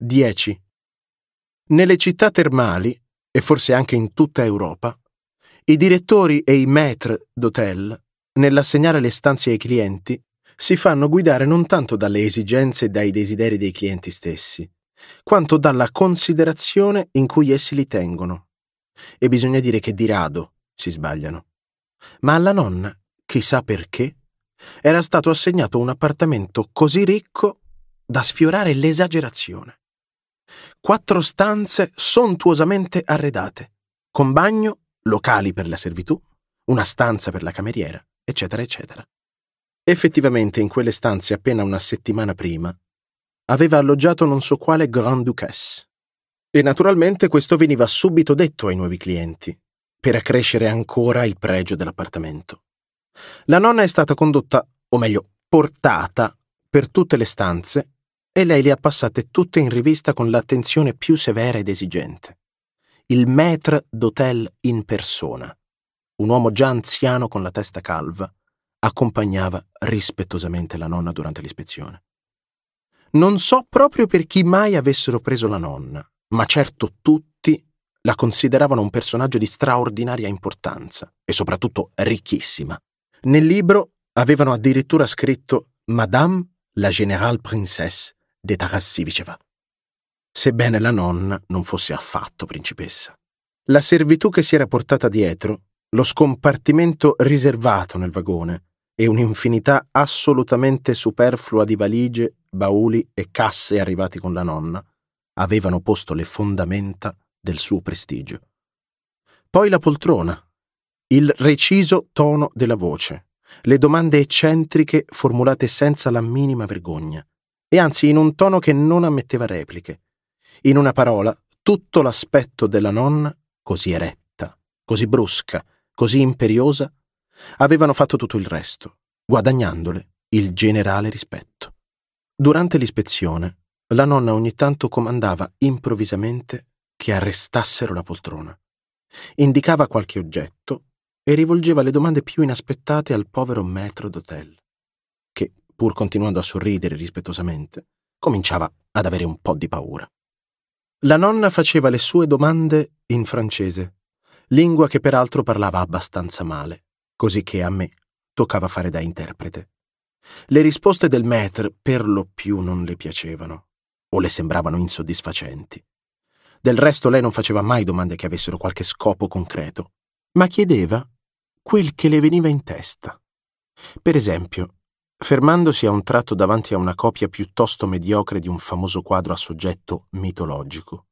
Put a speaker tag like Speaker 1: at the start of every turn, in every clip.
Speaker 1: 10. Nelle città termali, e forse anche in tutta Europa, i direttori e i maître d'hotel, nell'assegnare le stanze ai clienti, si fanno guidare non tanto dalle esigenze e dai desideri dei clienti stessi, quanto dalla considerazione in cui essi li tengono. E bisogna dire che di rado si sbagliano. Ma alla nonna, chissà perché, era stato assegnato un appartamento così ricco da sfiorare l'esagerazione. Quattro stanze sontuosamente arredate, con bagno, locali per la servitù, una stanza per la cameriera, eccetera, eccetera. Effettivamente in quelle stanze appena una settimana prima aveva alloggiato non so quale Grand Duchesse. E naturalmente questo veniva subito detto ai nuovi clienti, per accrescere ancora il pregio dell'appartamento. La nonna è stata condotta, o meglio, portata per tutte le stanze e lei le ha passate tutte in rivista con l'attenzione più severa ed esigente. Il maître d'hôtel in persona, un uomo già anziano con la testa calva, accompagnava rispettosamente la nonna durante l'ispezione. Non so proprio per chi mai avessero preso la nonna, ma certo tutti la consideravano un personaggio di straordinaria importanza e soprattutto ricchissima. Nel libro avevano addirittura scritto Madame la Générale Princesse Detakasiviceva. Sebbene la nonna non fosse affatto principessa. La servitù che si era portata dietro, lo scompartimento riservato nel vagone e un'infinità assolutamente superflua di valigie, bauli e casse arrivati con la nonna, avevano posto le fondamenta del suo prestigio. Poi la poltrona, il reciso tono della voce, le domande eccentriche formulate senza la minima vergogna, e anzi in un tono che non ammetteva repliche. In una parola, tutto l'aspetto della nonna, così eretta, così brusca, così imperiosa, avevano fatto tutto il resto, guadagnandole il generale rispetto. Durante l'ispezione, la nonna ogni tanto comandava improvvisamente che arrestassero la poltrona. Indicava qualche oggetto e rivolgeva le domande più inaspettate al povero maître d'hotel pur continuando a sorridere rispettosamente, cominciava ad avere un po' di paura. La nonna faceva le sue domande in francese, lingua che peraltro parlava abbastanza male, così che a me toccava fare da interprete. Le risposte del maître per lo più non le piacevano o le sembravano insoddisfacenti. Del resto lei non faceva mai domande che avessero qualche scopo concreto, ma chiedeva quel che le veniva in testa. Per esempio, fermandosi a un tratto davanti a una copia piuttosto mediocre di un famoso quadro a soggetto mitologico.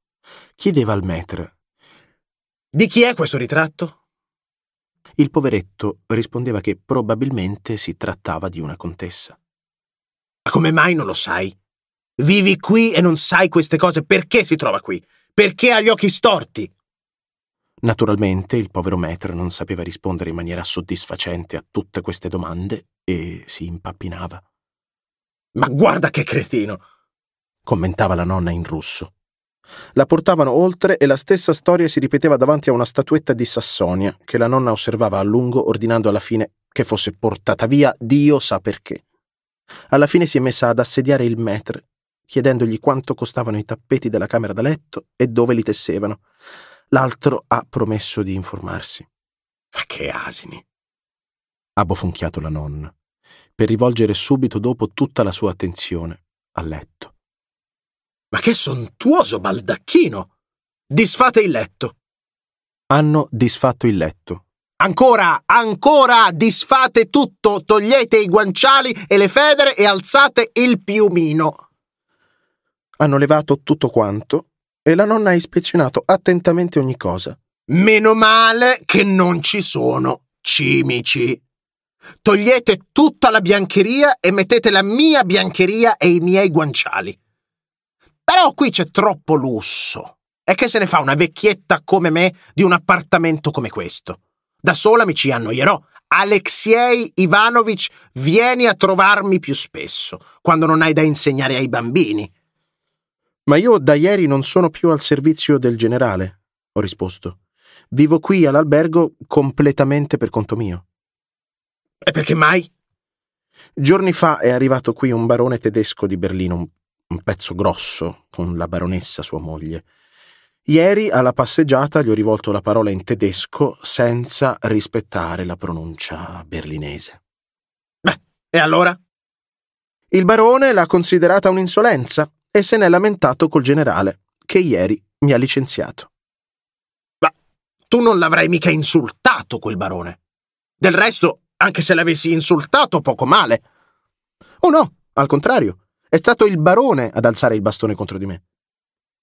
Speaker 1: Chiedeva al maître Di chi è questo ritratto? Il poveretto rispondeva che probabilmente si trattava di una contessa. Ma come mai non lo sai? Vivi qui e non sai queste cose, perché si trova qui? Perché ha gli occhi storti? Naturalmente il povero Maître non sapeva rispondere in maniera soddisfacente a tutte queste domande e si impappinava. Ma guarda che cretino! commentava la nonna in russo. La portavano oltre e la stessa storia si ripeteva davanti a una statuetta di Sassonia che la nonna osservava a lungo ordinando alla fine che fosse portata via Dio sa perché. Alla fine si è messa ad assediare il maître, chiedendogli quanto costavano i tappeti della camera da letto e dove li tessevano, l'altro ha promesso di informarsi. Ma che asini! Ha bofonchiato la nonna, per rivolgere subito dopo tutta la sua attenzione al letto. Ma che sontuoso baldacchino! Disfate il letto! Hanno disfatto il letto. Ancora, ancora, disfate tutto, togliete i guanciali e le federe e alzate il piumino. Hanno levato tutto quanto e la nonna ha ispezionato attentamente ogni cosa. Meno male che non ci sono cimici. Togliete tutta la biancheria e mettete la mia biancheria e i miei guanciali. Però qui c'è troppo lusso. E che se ne fa una vecchietta come me di un appartamento come questo? Da sola mi ci annoierò. Alexei Ivanovich, vieni a trovarmi più spesso, quando non hai da insegnare ai bambini. Ma io da ieri non sono più al servizio del generale, ho risposto. Vivo qui all'albergo completamente per conto mio. E perché mai? Giorni fa è arrivato qui un barone tedesco di Berlino, un pezzo grosso, con la baronessa sua moglie. Ieri alla passeggiata gli ho rivolto la parola in tedesco senza rispettare la pronuncia berlinese. Beh, e allora? Il barone l'ha considerata un'insolenza e se n'è lamentato col generale, che ieri mi ha licenziato. Ma tu non l'avrai mica insultato quel barone. Del resto, anche se l'avessi insultato, poco male. Oh no, al contrario, è stato il barone ad alzare il bastone contro di me.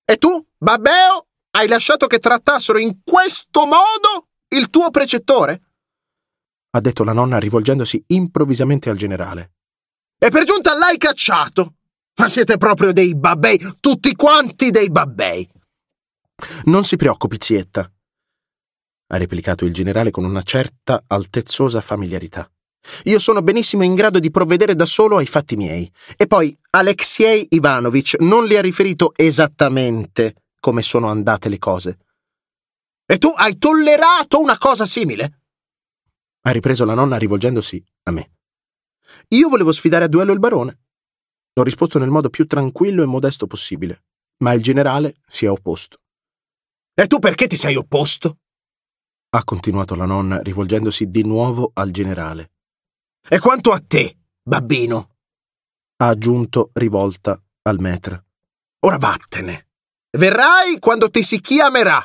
Speaker 1: E tu, babbeo, hai lasciato che trattassero in questo modo il tuo precettore? ha detto la nonna rivolgendosi improvvisamente al generale. E per giunta l'hai cacciato! Ma siete proprio dei babbei, tutti quanti dei babbei! Non si preoccupi, zietta, ha replicato il generale con una certa altezzosa familiarità. Io sono benissimo in grado di provvedere da solo ai fatti miei. E poi Alexei Ivanovich non le ha riferito esattamente come sono andate le cose. E tu hai tollerato una cosa simile? ha ripreso la nonna rivolgendosi a me. Io volevo sfidare a duello il barone. Ho risposto nel modo più tranquillo e modesto possibile, ma il generale si è opposto. E tu perché ti sei opposto? ha continuato la nonna, rivolgendosi di nuovo al generale. E quanto a te, babbino? ha aggiunto rivolta al metra. Ora vattene. Verrai quando ti si chiamerà.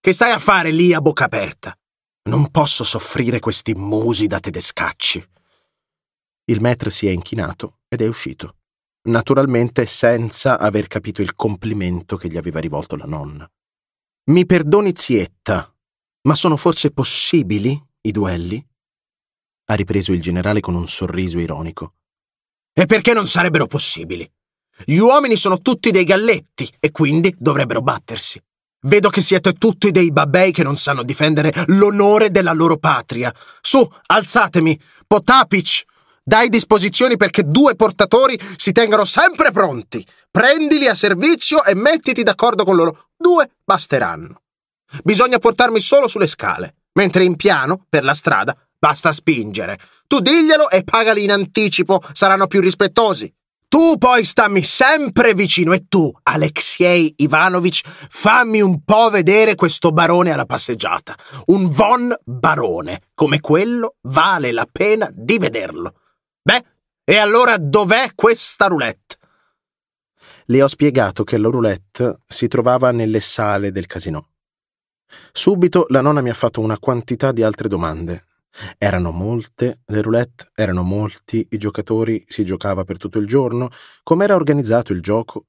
Speaker 1: Che stai a fare lì a bocca aperta? Non posso soffrire questi musi da tedescacci. Il metra si è inchinato ed è uscito naturalmente senza aver capito il complimento che gli aveva rivolto la nonna. Mi perdoni, zietta, ma sono forse possibili i duelli? ha ripreso il generale con un sorriso ironico. E perché non sarebbero possibili? Gli uomini sono tutti dei galletti e quindi dovrebbero battersi. Vedo che siete tutti dei babbei che non sanno difendere l'onore della loro patria. Su, alzatemi! Potapic! Dai disposizioni perché due portatori si tengano sempre pronti. Prendili a servizio e mettiti d'accordo con loro. Due basteranno. Bisogna portarmi solo sulle scale, mentre in piano, per la strada, basta spingere. Tu diglielo e pagali in anticipo, saranno più rispettosi. Tu poi stammi sempre vicino e tu, Alexei Ivanovich, fammi un po' vedere questo barone alla passeggiata. Un von barone come quello vale la pena di vederlo. Beh, e allora dov'è questa roulette? Le ho spiegato che la roulette si trovava nelle sale del casino. Subito la nonna mi ha fatto una quantità di altre domande. Erano molte le roulette, erano molti i giocatori, si giocava per tutto il giorno, com'era organizzato il gioco.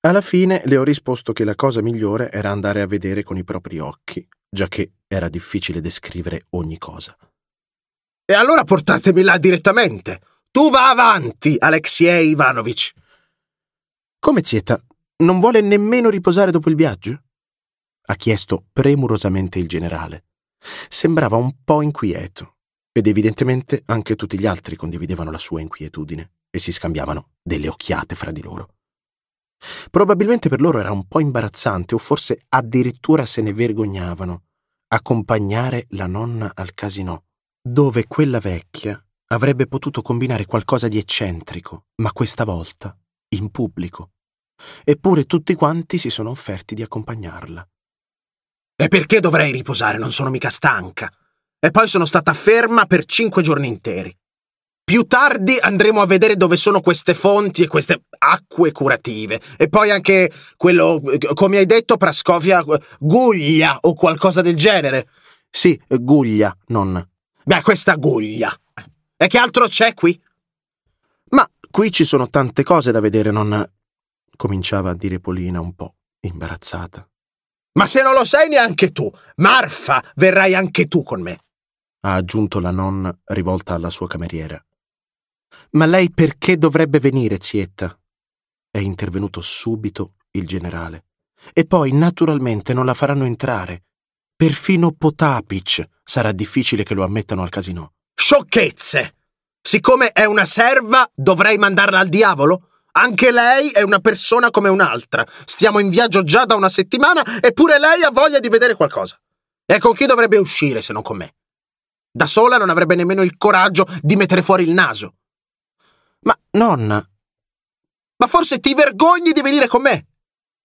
Speaker 1: Alla fine le ho risposto che la cosa migliore era andare a vedere con i propri occhi, già che era difficile descrivere ogni cosa. E allora portatemi là direttamente. Tu va avanti, Alexei Ivanovich. Come Zieta non vuole nemmeno riposare dopo il viaggio? ha chiesto premurosamente il generale. Sembrava un po' inquieto ed evidentemente anche tutti gli altri condividevano la sua inquietudine e si scambiavano delle occhiate fra di loro. Probabilmente per loro era un po' imbarazzante o forse addirittura se ne vergognavano accompagnare la nonna al casino dove quella vecchia avrebbe potuto combinare qualcosa di eccentrico, ma questa volta in pubblico. Eppure tutti quanti si sono offerti di accompagnarla. E perché dovrei riposare? Non sono mica stanca. E poi sono stata ferma per cinque giorni interi. Più tardi andremo a vedere dove sono queste fonti e queste acque curative. E poi anche quello, come hai detto, Prascovia, Guglia o qualcosa del genere. Sì, Guglia, non Beh, questa aguglia. E che altro c'è qui? Ma qui ci sono tante cose da vedere, nonna. cominciava a dire Polina un po' imbarazzata. Ma se non lo sai neanche tu, Marfa, verrai anche tu con me, ha aggiunto la nonna rivolta alla sua cameriera. Ma lei perché dovrebbe venire, zietta? È intervenuto subito il generale. E poi, naturalmente, non la faranno entrare. Perfino Potapic sarà difficile che lo ammettano al casino. Sciocchezze! Siccome è una serva, dovrei mandarla al diavolo? Anche lei è una persona come un'altra. Stiamo in viaggio già da una settimana, eppure lei ha voglia di vedere qualcosa. E con chi dovrebbe uscire se non con me? Da sola non avrebbe nemmeno il coraggio di mettere fuori il naso. Ma nonna. Ma forse ti vergogni di venire con me?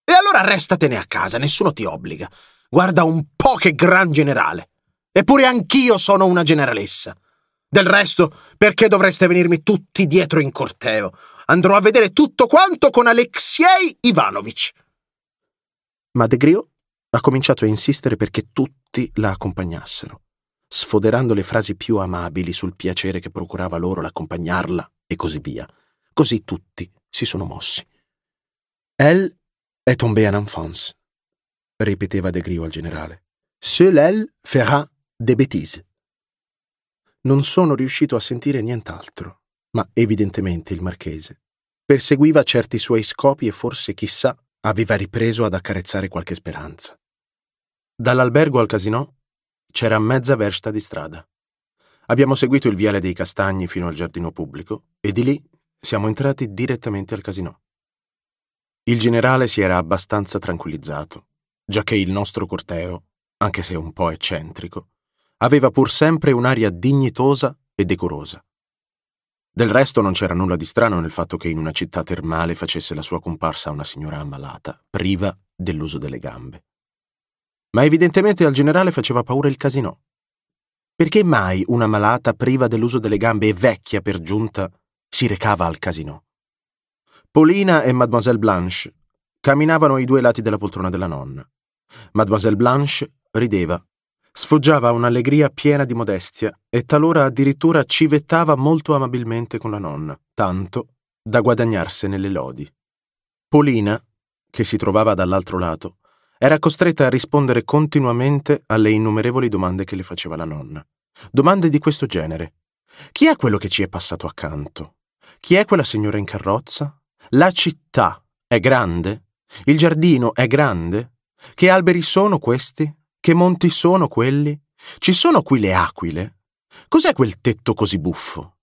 Speaker 1: E allora restatene a casa, nessuno ti obbliga. Guarda un po' che gran generale. Eppure anch'io sono una generalessa. Del resto, perché dovreste venirmi tutti dietro in corteo? Andrò a vedere tutto quanto con Alexei Ivanovich. Ma De Griot ha cominciato a insistere perché tutti la accompagnassero, sfoderando le frasi più amabili sul piacere che procurava loro l'accompagnarla e così via. Così tutti si sono mossi. Elle è tombée en enfance ripeteva De Grio al generale. Seulel fera de bêtises. Non sono riuscito a sentire nient'altro, ma evidentemente il marchese perseguiva certi suoi scopi e forse, chissà, aveva ripreso ad accarezzare qualche speranza. Dall'albergo al casinò c'era mezza versta di strada. Abbiamo seguito il viale dei castagni fino al giardino pubblico e di lì siamo entrati direttamente al casinò. Il generale si era abbastanza tranquillizzato giacché il nostro corteo, anche se un po' eccentrico, aveva pur sempre un'aria dignitosa e decorosa. Del resto non c'era nulla di strano nel fatto che in una città termale facesse la sua comparsa una signora ammalata, priva dell'uso delle gambe. Ma evidentemente al generale faceva paura il casinò. Perché mai una malata priva dell'uso delle gambe e vecchia per giunta si recava al casinò? Polina e Mademoiselle Blanche camminavano ai due lati della poltrona della nonna. Mademoiselle Blanche rideva. Sfoggiava un'allegria piena di modestia e talora addirittura civettava molto amabilmente con la nonna, tanto da guadagnarsene le lodi. Polina, che si trovava dall'altro lato, era costretta a rispondere continuamente alle innumerevoli domande che le faceva la nonna. Domande di questo genere. Chi è quello che ci è passato accanto? Chi è quella signora in carrozza? La città è grande? Il giardino è grande? Che alberi sono questi? Che monti sono quelli? Ci sono qui le aquile? Cos'è quel tetto così buffo?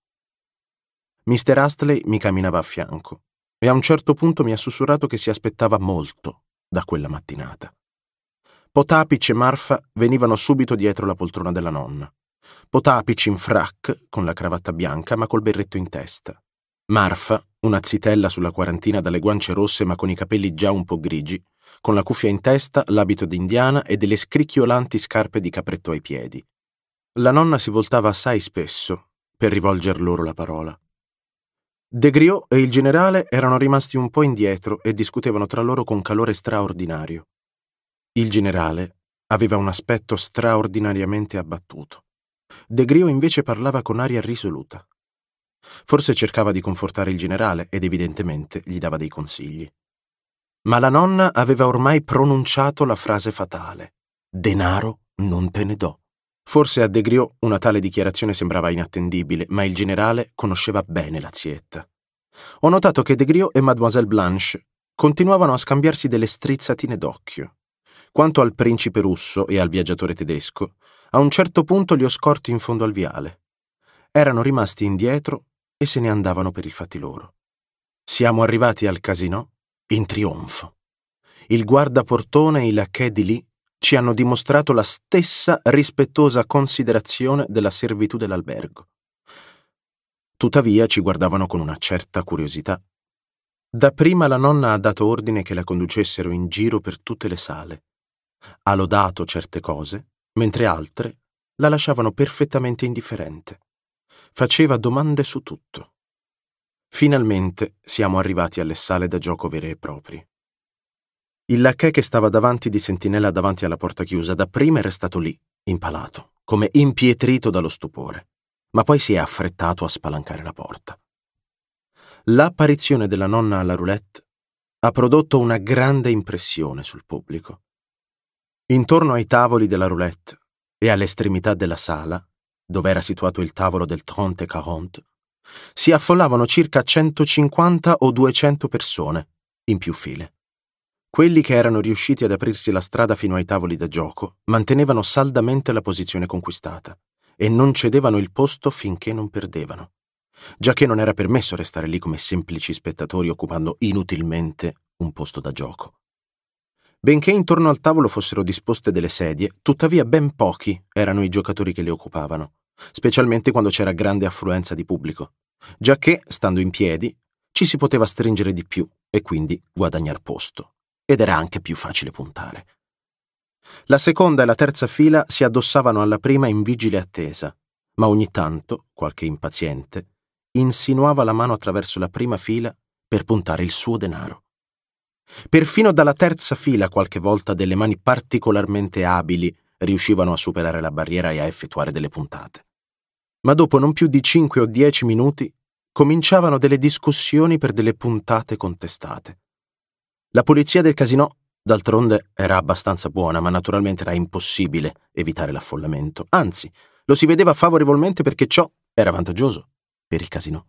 Speaker 1: Mister Astley mi camminava a fianco e a un certo punto mi ha sussurrato che si aspettava molto da quella mattinata. Potapic e Marfa venivano subito dietro la poltrona della nonna. Potapic in frac, con la cravatta bianca ma col berretto in testa. Marfa una zitella sulla quarantina dalle guance rosse ma con i capelli già un po' grigi, con la cuffia in testa, l'abito d'indiana e delle scricchiolanti scarpe di capretto ai piedi. La nonna si voltava assai spesso per rivolger loro la parola. De Griot e il generale erano rimasti un po' indietro e discutevano tra loro con calore straordinario. Il generale aveva un aspetto straordinariamente abbattuto. De Griot invece parlava con aria risoluta. Forse cercava di confortare il generale ed evidentemente gli dava dei consigli. Ma la nonna aveva ormai pronunciato la frase fatale. Denaro non te ne do. Forse a De Griot una tale dichiarazione sembrava inattendibile, ma il generale conosceva bene la zietta. Ho notato che De Griot e Mademoiselle Blanche continuavano a scambiarsi delle strizzatine d'occhio. Quanto al principe russo e al viaggiatore tedesco, a un certo punto li ho scorti in fondo al viale. Erano rimasti indietro e se ne andavano per i fatti loro. Siamo arrivati al casino in trionfo. Il guardaportone e i lacchè di lì ci hanno dimostrato la stessa rispettosa considerazione della servitù dell'albergo. Tuttavia ci guardavano con una certa curiosità. Dapprima la nonna ha dato ordine che la conducessero in giro per tutte le sale. Ha lodato certe cose, mentre altre la lasciavano perfettamente indifferente faceva domande su tutto. Finalmente siamo arrivati alle sale da gioco vere e proprie. Il lacchè che stava davanti di sentinella davanti alla porta chiusa dapprima era stato lì, impalato, come impietrito dallo stupore, ma poi si è affrettato a spalancare la porta. L'apparizione della nonna alla roulette ha prodotto una grande impressione sul pubblico. Intorno ai tavoli della roulette e all'estremità della sala dove era situato il tavolo del Trente Quarante, si affollavano circa 150 o 200 persone, in più file. Quelli che erano riusciti ad aprirsi la strada fino ai tavoli da gioco mantenevano saldamente la posizione conquistata e non cedevano il posto finché non perdevano, giacché non era permesso restare lì come semplici spettatori occupando inutilmente un posto da gioco. Benché intorno al tavolo fossero disposte delle sedie, tuttavia ben pochi erano i giocatori che le occupavano, specialmente quando c'era grande affluenza di pubblico, giacché, stando in piedi, ci si poteva stringere di più e quindi guadagnar posto. Ed era anche più facile puntare. La seconda e la terza fila si addossavano alla prima in vigile attesa, ma ogni tanto, qualche impaziente, insinuava la mano attraverso la prima fila per puntare il suo denaro. Perfino dalla terza fila qualche volta delle mani particolarmente abili riuscivano a superare la barriera e a effettuare delle puntate. Ma dopo non più di 5 o 10 minuti cominciavano delle discussioni per delle puntate contestate. La polizia del casino, d'altronde, era abbastanza buona, ma naturalmente era impossibile evitare l'affollamento. Anzi, lo si vedeva favorevolmente perché ciò era vantaggioso per il casino.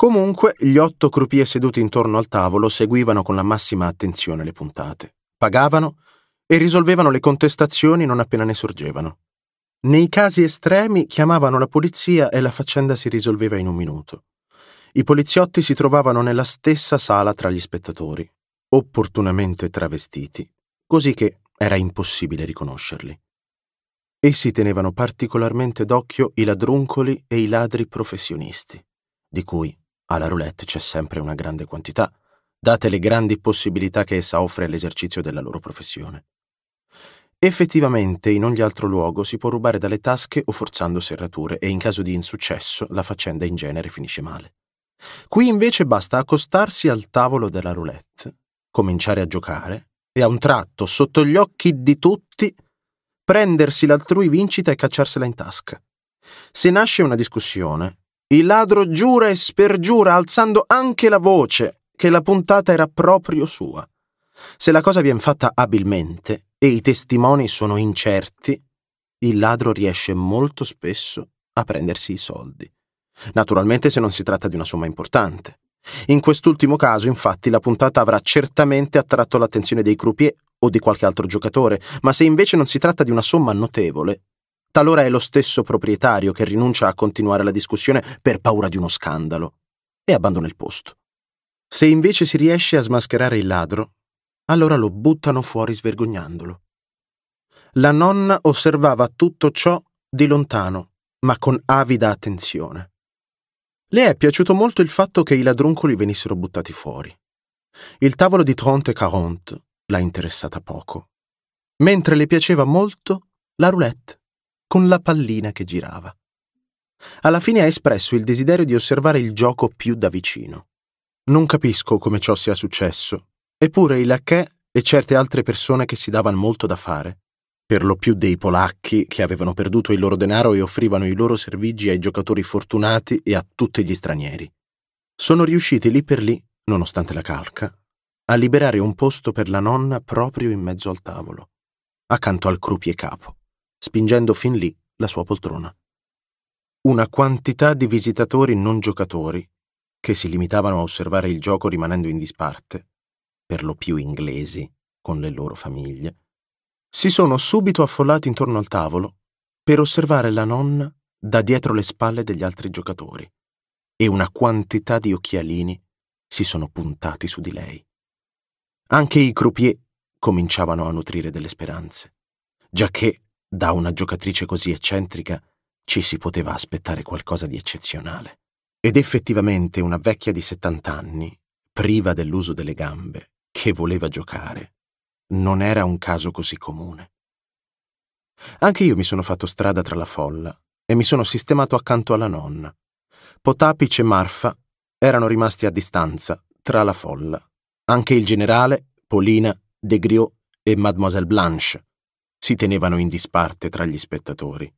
Speaker 1: Comunque, gli otto croupier seduti intorno al tavolo seguivano con la massima attenzione le puntate, pagavano e risolvevano le contestazioni non appena ne sorgevano. Nei casi estremi chiamavano la polizia e la faccenda si risolveva in un minuto. I poliziotti si trovavano nella stessa sala tra gli spettatori, opportunamente travestiti, così che era impossibile riconoscerli. Essi tenevano particolarmente d'occhio i ladruncoli e i ladri professionisti, di cui alla roulette c'è sempre una grande quantità, date le grandi possibilità che essa offre all'esercizio della loro professione. Effettivamente, in ogni altro luogo si può rubare dalle tasche o forzando serrature e in caso di insuccesso la faccenda in genere finisce male. Qui invece basta accostarsi al tavolo della roulette, cominciare a giocare e a un tratto, sotto gli occhi di tutti, prendersi l'altrui vincita e cacciarsela in tasca. Se nasce una discussione, il ladro giura e spergiura, alzando anche la voce, che la puntata era proprio sua. Se la cosa viene fatta abilmente e i testimoni sono incerti, il ladro riesce molto spesso a prendersi i soldi. Naturalmente se non si tratta di una somma importante. In quest'ultimo caso, infatti, la puntata avrà certamente attratto l'attenzione dei croupier o di qualche altro giocatore, ma se invece non si tratta di una somma notevole, Talora è lo stesso proprietario che rinuncia a continuare la discussione per paura di uno scandalo e abbandona il posto. Se invece si riesce a smascherare il ladro, allora lo buttano fuori svergognandolo. La nonna osservava tutto ciò di lontano, ma con avida attenzione. Le è piaciuto molto il fatto che i ladruncoli venissero buttati fuori. Il tavolo di Trente e Caronte l'ha interessata poco, mentre le piaceva molto la roulette con la pallina che girava. Alla fine ha espresso il desiderio di osservare il gioco più da vicino. Non capisco come ciò sia successo, eppure i Lacquet e certe altre persone che si davano molto da fare, per lo più dei polacchi che avevano perduto il loro denaro e offrivano i loro servigi ai giocatori fortunati e a tutti gli stranieri, sono riusciti lì per lì, nonostante la calca, a liberare un posto per la nonna proprio in mezzo al tavolo, accanto al croupier capo spingendo fin lì la sua poltrona. Una quantità di visitatori non giocatori che si limitavano a osservare il gioco rimanendo in disparte, per lo più inglesi, con le loro famiglie, si sono subito affollati intorno al tavolo per osservare la nonna da dietro le spalle degli altri giocatori e una quantità di occhialini si sono puntati su di lei. Anche i croupier cominciavano a nutrire delle speranze, giacché da una giocatrice così eccentrica ci si poteva aspettare qualcosa di eccezionale. Ed effettivamente una vecchia di 70 anni, priva dell'uso delle gambe, che voleva giocare, non era un caso così comune. Anche io mi sono fatto strada tra la folla e mi sono sistemato accanto alla nonna. Potapic e Marfa erano rimasti a distanza tra la folla. Anche il generale, Polina, De Griot e Mademoiselle Blanche si tenevano in disparte tra gli spettatori.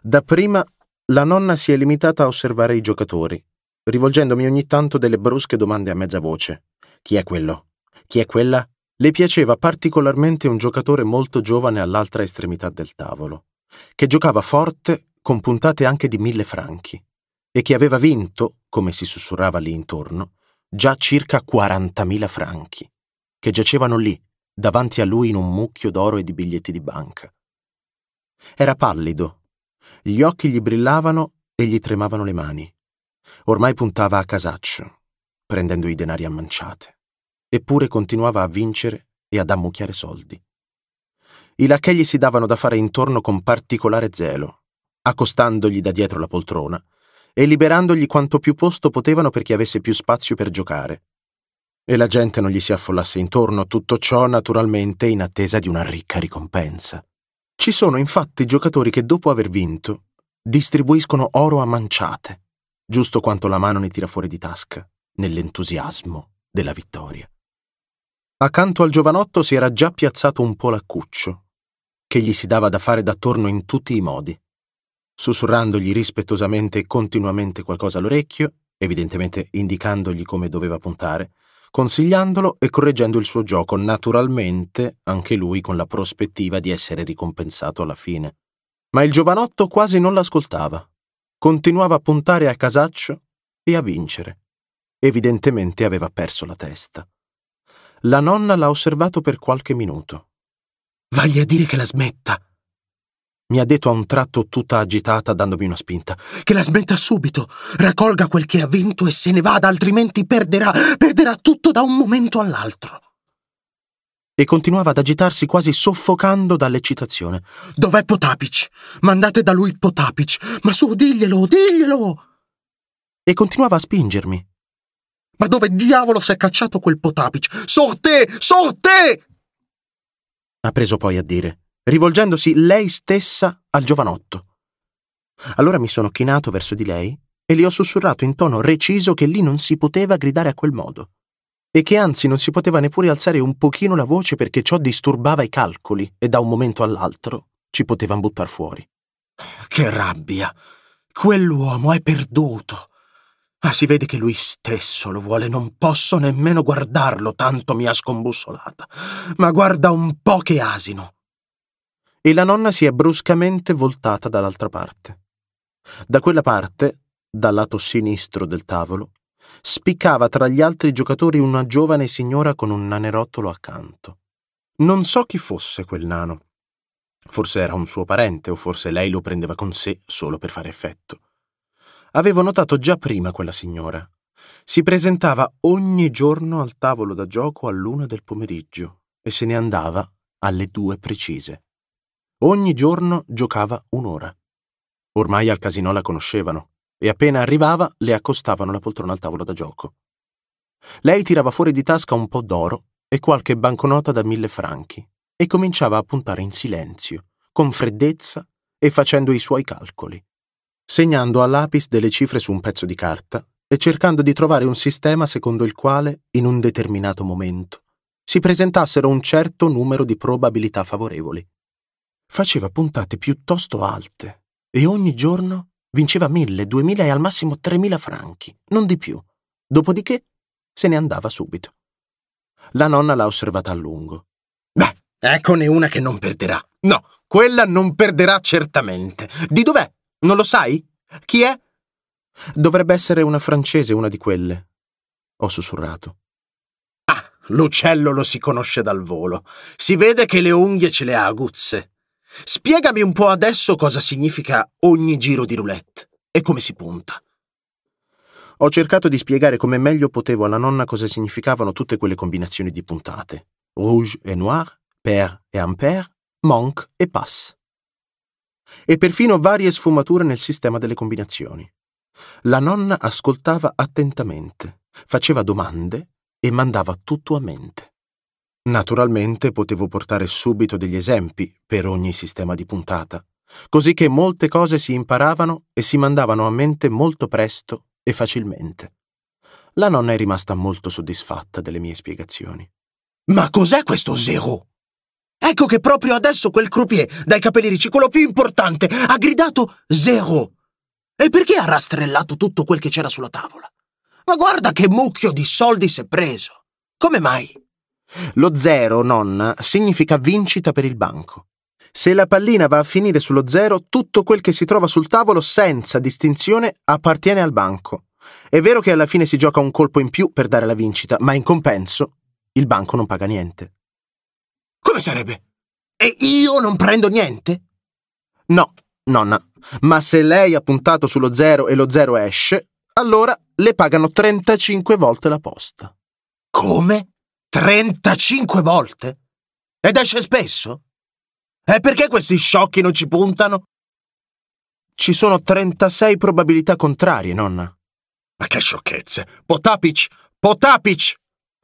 Speaker 1: Dapprima la nonna si è limitata a osservare i giocatori, rivolgendomi ogni tanto delle brusche domande a mezza voce. Chi è quello? Chi è quella? Le piaceva particolarmente un giocatore molto giovane all'altra estremità del tavolo, che giocava forte con puntate anche di mille franchi e che aveva vinto, come si sussurrava lì intorno, già circa 40.000 franchi, che giacevano lì, davanti a lui in un mucchio d'oro e di biglietti di banca. Era pallido, gli occhi gli brillavano e gli tremavano le mani. Ormai puntava a casaccio, prendendo i denari a manciate, eppure continuava a vincere e ad ammucchiare soldi. I lacchè gli si davano da fare intorno con particolare zelo, accostandogli da dietro la poltrona e liberandogli quanto più posto potevano perché avesse più spazio per giocare e la gente non gli si affollasse intorno, tutto ciò naturalmente in attesa di una ricca ricompensa. Ci sono infatti giocatori che dopo aver vinto distribuiscono oro a manciate, giusto quanto la mano ne tira fuori di tasca, nell'entusiasmo della vittoria. Accanto al giovanotto si era già piazzato un polaccuccio, che gli si dava da fare d'attorno in tutti i modi, sussurrandogli rispettosamente e continuamente qualcosa all'orecchio, evidentemente indicandogli come doveva puntare, consigliandolo e correggendo il suo gioco, naturalmente anche lui con la prospettiva di essere ricompensato alla fine. Ma il giovanotto quasi non l'ascoltava. Continuava a puntare a casaccio e a vincere. Evidentemente aveva perso la testa. La nonna l'ha osservato per qualche minuto. Vagli a dire che la smetta, mi ha detto a un tratto tutta agitata, dandomi una spinta. Che la smetta subito! Raccolga quel che ha vinto e se ne vada, altrimenti perderà, perderà tutto da un momento all'altro. E continuava ad agitarsi quasi soffocando dall'eccitazione. Dov'è Potapic? Mandate da lui Potapic! Ma su, diglielo, diglielo! E continuava a spingermi. Ma dove diavolo si è cacciato quel Potapic? te, Sorte! te! Ha preso poi a dire rivolgendosi lei stessa al giovanotto. Allora mi sono chinato verso di lei e le ho sussurrato in tono reciso che lì non si poteva gridare a quel modo e che anzi non si poteva neppure alzare un pochino la voce perché ciò disturbava i calcoli e da un momento all'altro ci potevano buttar fuori. Che rabbia! Quell'uomo è perduto! Ma si vede che lui stesso lo vuole, non posso nemmeno guardarlo, tanto mi ha scombussolata. Ma guarda un po' che asino! e la nonna si è bruscamente voltata dall'altra parte. Da quella parte, dal lato sinistro del tavolo, spiccava tra gli altri giocatori una giovane signora con un nanerottolo accanto. Non so chi fosse quel nano. Forse era un suo parente o forse lei lo prendeva con sé solo per fare effetto. Avevo notato già prima quella signora. Si presentava ogni giorno al tavolo da gioco all'una del pomeriggio e se ne andava alle due precise. Ogni giorno giocava un'ora. Ormai al casino la conoscevano e appena arrivava le accostavano la poltrona al tavolo da gioco. Lei tirava fuori di tasca un po' d'oro e qualche banconota da mille franchi e cominciava a puntare in silenzio, con freddezza e facendo i suoi calcoli, segnando a lapis delle cifre su un pezzo di carta e cercando di trovare un sistema secondo il quale, in un determinato momento, si presentassero un certo numero di probabilità favorevoli faceva puntate piuttosto alte e ogni giorno vinceva mille, duemila e al massimo tremila franchi, non di più. Dopodiché se ne andava subito. La nonna l'ha osservata a lungo. Beh, eccone una che non perderà. No, quella non perderà certamente. Di dov'è? Non lo sai? Chi è? Dovrebbe essere una francese, una di quelle. Ho sussurrato. Ah, l'uccello lo si conosce dal volo. Si vede che le unghie ce le ha aguzze. Spiegami un po' adesso cosa significa ogni giro di roulette e come si punta. Ho cercato di spiegare come meglio potevo alla nonna cosa significavano tutte quelle combinazioni di puntate. Rouge e noir, pair e ampere, monk e pass. E perfino varie sfumature nel sistema delle combinazioni. La nonna ascoltava attentamente, faceva domande e mandava tutto a mente. Naturalmente potevo portare subito degli esempi per ogni sistema di puntata, così che molte cose si imparavano e si mandavano a mente molto presto e facilmente. La nonna è rimasta molto soddisfatta delle mie spiegazioni. Ma cos'è questo zero? Ecco che proprio adesso quel croupier dai capelli ricci, quello più importante, ha gridato zero. E perché ha rastrellato tutto quel che c'era sulla tavola? Ma guarda che mucchio di soldi s'è preso! Come mai? Lo zero, nonna, significa vincita per il banco. Se la pallina va a finire sullo zero, tutto quel che si trova sul tavolo senza distinzione appartiene al banco. È vero che alla fine si gioca un colpo in più per dare la vincita, ma in compenso il banco non paga niente. Come sarebbe? E io non prendo niente? No, nonna, ma se lei ha puntato sullo zero e lo zero esce, allora le pagano 35 volte la posta. Come? 35 volte? Ed esce spesso? E perché questi sciocchi non ci puntano? Ci sono 36 probabilità contrarie, nonna. Ma che sciocchezze! Potapic! Potapic!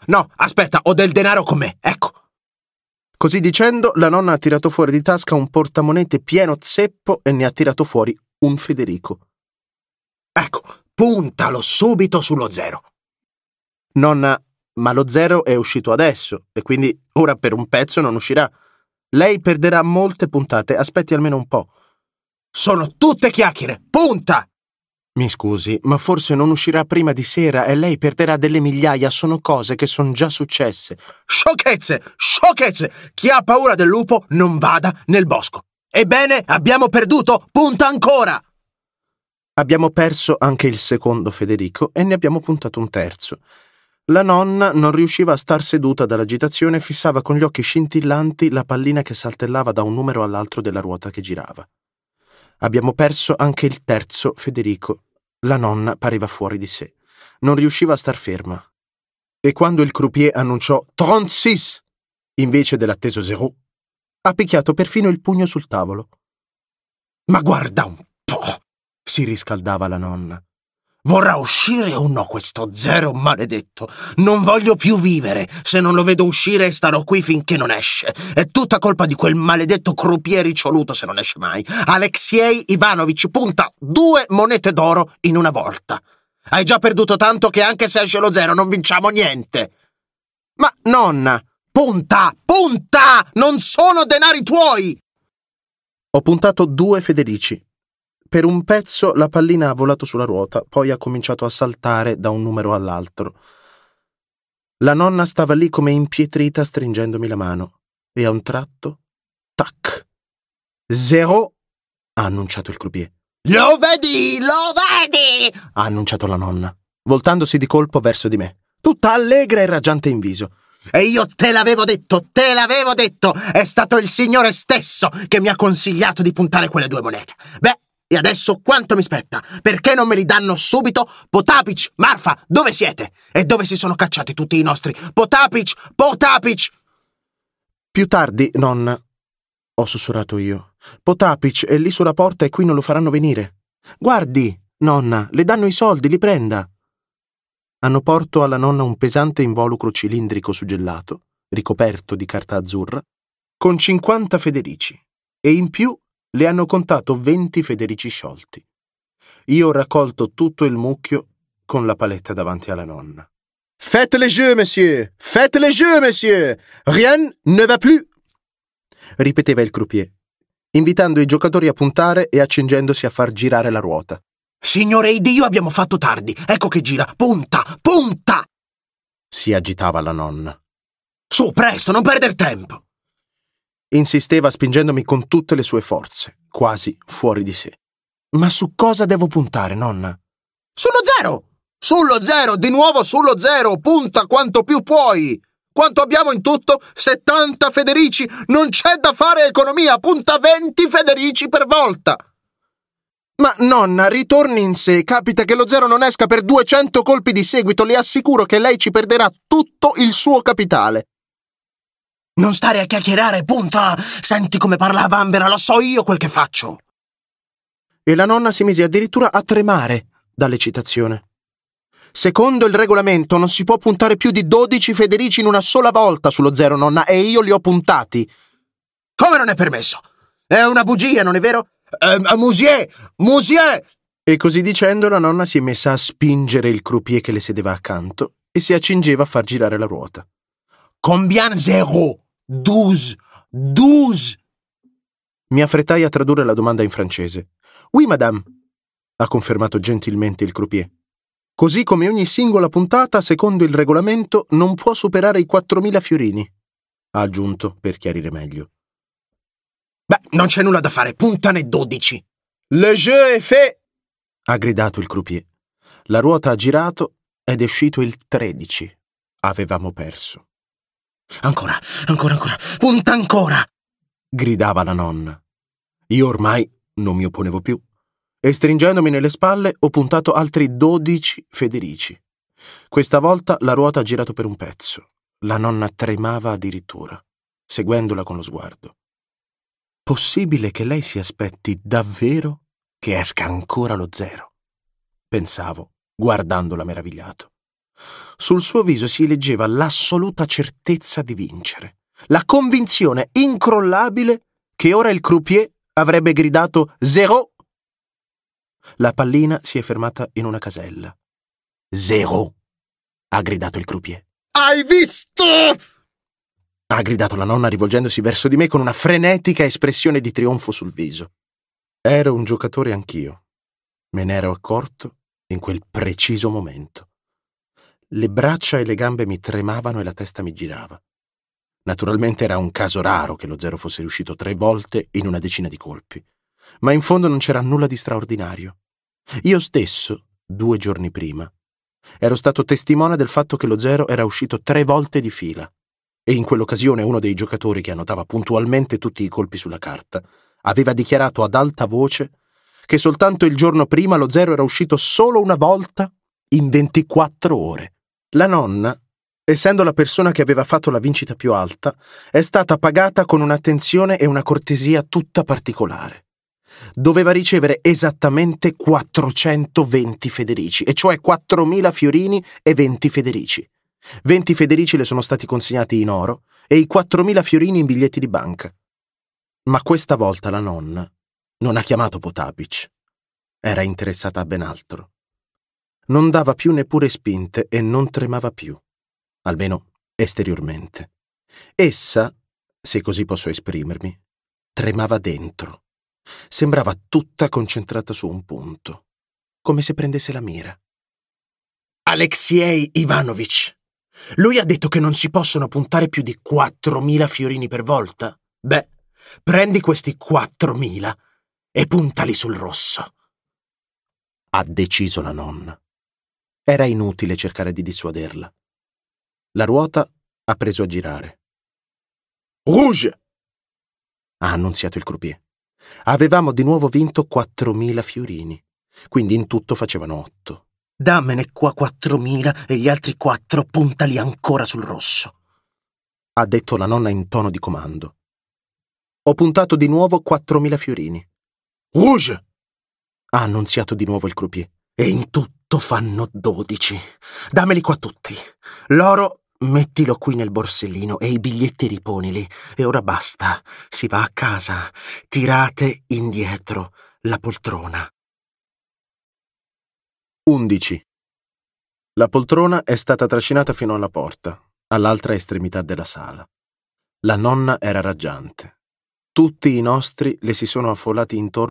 Speaker 1: No, aspetta, ho del denaro con me, ecco. Così dicendo, la nonna ha tirato fuori di tasca un portamonete pieno zeppo e ne ha tirato fuori un Federico. Ecco, puntalo subito sullo zero. Nonna ma lo zero è uscito adesso e quindi ora per un pezzo non uscirà. Lei perderà molte puntate, aspetti almeno un po'. Sono tutte chiacchiere, punta! Mi scusi, ma forse non uscirà prima di sera e lei perderà delle migliaia, sono cose che sono già successe. Sciocchezze, sciocchezze! Chi ha paura del lupo non vada nel bosco. Ebbene, abbiamo perduto, punta ancora! Abbiamo perso anche il secondo Federico e ne abbiamo puntato un terzo. La nonna non riusciva a star seduta dall'agitazione e fissava con gli occhi scintillanti la pallina che saltellava da un numero all'altro della ruota che girava. Abbiamo perso anche il terzo, Federico. La nonna pareva fuori di sé. Non riusciva a star ferma. E quando il croupier annunciò 36 invece dell'atteso zero, ha picchiato perfino il pugno sul tavolo. Ma guarda un po'! si riscaldava la nonna. Vorrà uscire o no questo zero maledetto? Non voglio più vivere. Se non lo vedo uscire, starò qui finché non esce. È tutta colpa di quel maledetto croupier riccioluto se non esce mai. Alexei Ivanovic punta due monete d'oro in una volta. Hai già perduto tanto che anche se esce lo zero non vinciamo niente. Ma nonna, punta, punta! Non sono denari tuoi! Ho puntato due Federici, per un pezzo la pallina ha volato sulla ruota, poi ha cominciato a saltare da un numero all'altro. La nonna stava lì come impietrita stringendomi la mano e a un tratto, tac, zero, ha annunciato il croupier. Lo vedi, lo vedi, ha annunciato la nonna, voltandosi di colpo verso di me, tutta allegra e raggiante in viso. E io te l'avevo detto, te l'avevo detto! È stato il Signore stesso che mi ha consigliato di puntare quelle due monete. Beh, e adesso quanto mi spetta? Perché non me li danno subito? Potapic, Marfa, dove siete? E dove si sono cacciati tutti i nostri? Potapic, Potapic! Più tardi, nonna, ho sussurrato io. Potapic è lì sulla porta e qui non lo faranno venire. Guardi, nonna, le danno i soldi, li prenda. Hanno porto alla nonna un pesante involucro cilindrico suggellato, ricoperto di carta azzurra, con 50 federici e in più le hanno contato venti Federici sciolti. Io ho raccolto tutto il mucchio con la paletta davanti alla nonna. Faites le jeu, monsieur! Faites le jeu, monsieur! Rien ne va plus! ripeteva il croupier, invitando i giocatori a puntare e accingendosi a far girare la ruota. Signore Iddio, abbiamo fatto tardi! Ecco che gira! Punta! Punta! si agitava la nonna. Su, presto, non perder tempo! Insisteva spingendomi con tutte le sue forze, quasi fuori di sé. Ma su cosa devo puntare, nonna? Sullo zero! Sullo zero, di nuovo sullo zero! Punta quanto più puoi! Quanto abbiamo in tutto? 70 federici! Non c'è da fare economia! Punta 20 federici per volta! Ma nonna, ritorni in sé, capita che lo zero non esca per 200 colpi di seguito, le assicuro che lei ci perderà tutto il suo capitale. Non stare a chiacchierare, punta! Senti come parla Vanvera, lo so io quel che faccio! E la nonna si mise addirittura a tremare dall'eccitazione. Secondo il regolamento non si può puntare più di 12 Federici in una sola volta sullo zero, nonna, e io li ho puntati. Come non è permesso? È una bugia, non è vero? Eh, musier! Musier! E così dicendo la nonna si è messa a spingere il croupier che le sedeva accanto e si accingeva a far girare la ruota. Combien zéro? Douze! Douze! Mi affrettai a tradurre la domanda in francese. Oui, madame, ha confermato gentilmente il croupier. Così come ogni singola puntata, secondo il regolamento, non può superare i 4.000 fiorini, ha aggiunto per chiarire meglio. Beh, non c'è nulla da fare, puntane 12. Le jeu est fait! ha gridato il croupier. La ruota ha girato ed è uscito il 13. Avevamo perso. Ancora, ancora, ancora, punta ancora! gridava la nonna. Io ormai non mi opponevo più e stringendomi nelle spalle ho puntato altri dodici Federici. Questa volta la ruota ha girato per un pezzo. La nonna tremava addirittura, seguendola con lo sguardo. Possibile che lei si aspetti davvero che esca ancora lo zero? Pensavo, guardandola meravigliato. Sul suo viso si leggeva l'assoluta certezza di vincere, la convinzione incrollabile che ora il croupier avrebbe gridato Zero! La pallina si è fermata in una casella. Zero! ha gridato il croupier. Hai visto? ha gridato la nonna rivolgendosi verso di me con una frenetica espressione di trionfo sul viso. Ero un giocatore anch'io. Me ne ero accorto in quel preciso momento. Le braccia e le gambe mi tremavano e la testa mi girava. Naturalmente era un caso raro che lo zero fosse riuscito tre volte in una decina di colpi, ma in fondo non c'era nulla di straordinario. Io stesso, due giorni prima, ero stato testimone del fatto che lo zero era uscito tre volte di fila, e in quell'occasione uno dei giocatori che annotava puntualmente tutti i colpi sulla carta aveva dichiarato ad alta voce che soltanto il giorno prima lo zero era uscito solo una volta in 24 ore. La nonna, essendo la persona che aveva fatto la vincita più alta, è stata pagata con un'attenzione e una cortesia tutta particolare. Doveva ricevere esattamente 420 federici, e cioè 4.000 fiorini e 20 federici. 20 federici le sono stati consegnati in oro e i 4.000 fiorini in biglietti di banca. Ma questa volta la nonna non ha chiamato Potapic. Era interessata a ben altro non dava più neppure spinte e non tremava più, almeno esteriormente. Essa, se così posso esprimermi, tremava dentro. Sembrava tutta concentrata su un punto, come se prendesse la mira. Alexei Ivanovich, lui ha detto che non si possono puntare più di 4.000 fiorini per volta. Beh, prendi questi 4.000 e puntali sul rosso. Ha deciso la nonna. Era inutile cercare di dissuaderla. La ruota ha preso a girare. Rouge! ha annunziato il croupier. Avevamo di nuovo vinto 4.000 fiorini, quindi in tutto facevano 8. Dammene qua 4.000 e gli altri 4 puntali ancora sul rosso, ha detto la nonna in tono di comando. Ho puntato di nuovo 4.000 fiorini. Rouge! ha annunziato di nuovo il croupier. E in tutto otto fanno dodici. Dameli qua tutti. L'oro Mettilo qui nel borsellino e i biglietti riponili. E ora basta. Si va a casa. Tirate indietro la poltrona. 11. La poltrona è stata trascinata fino alla porta, all'altra estremità della sala. La nonna era raggiante. Tutti i nostri le si sono affollati intorno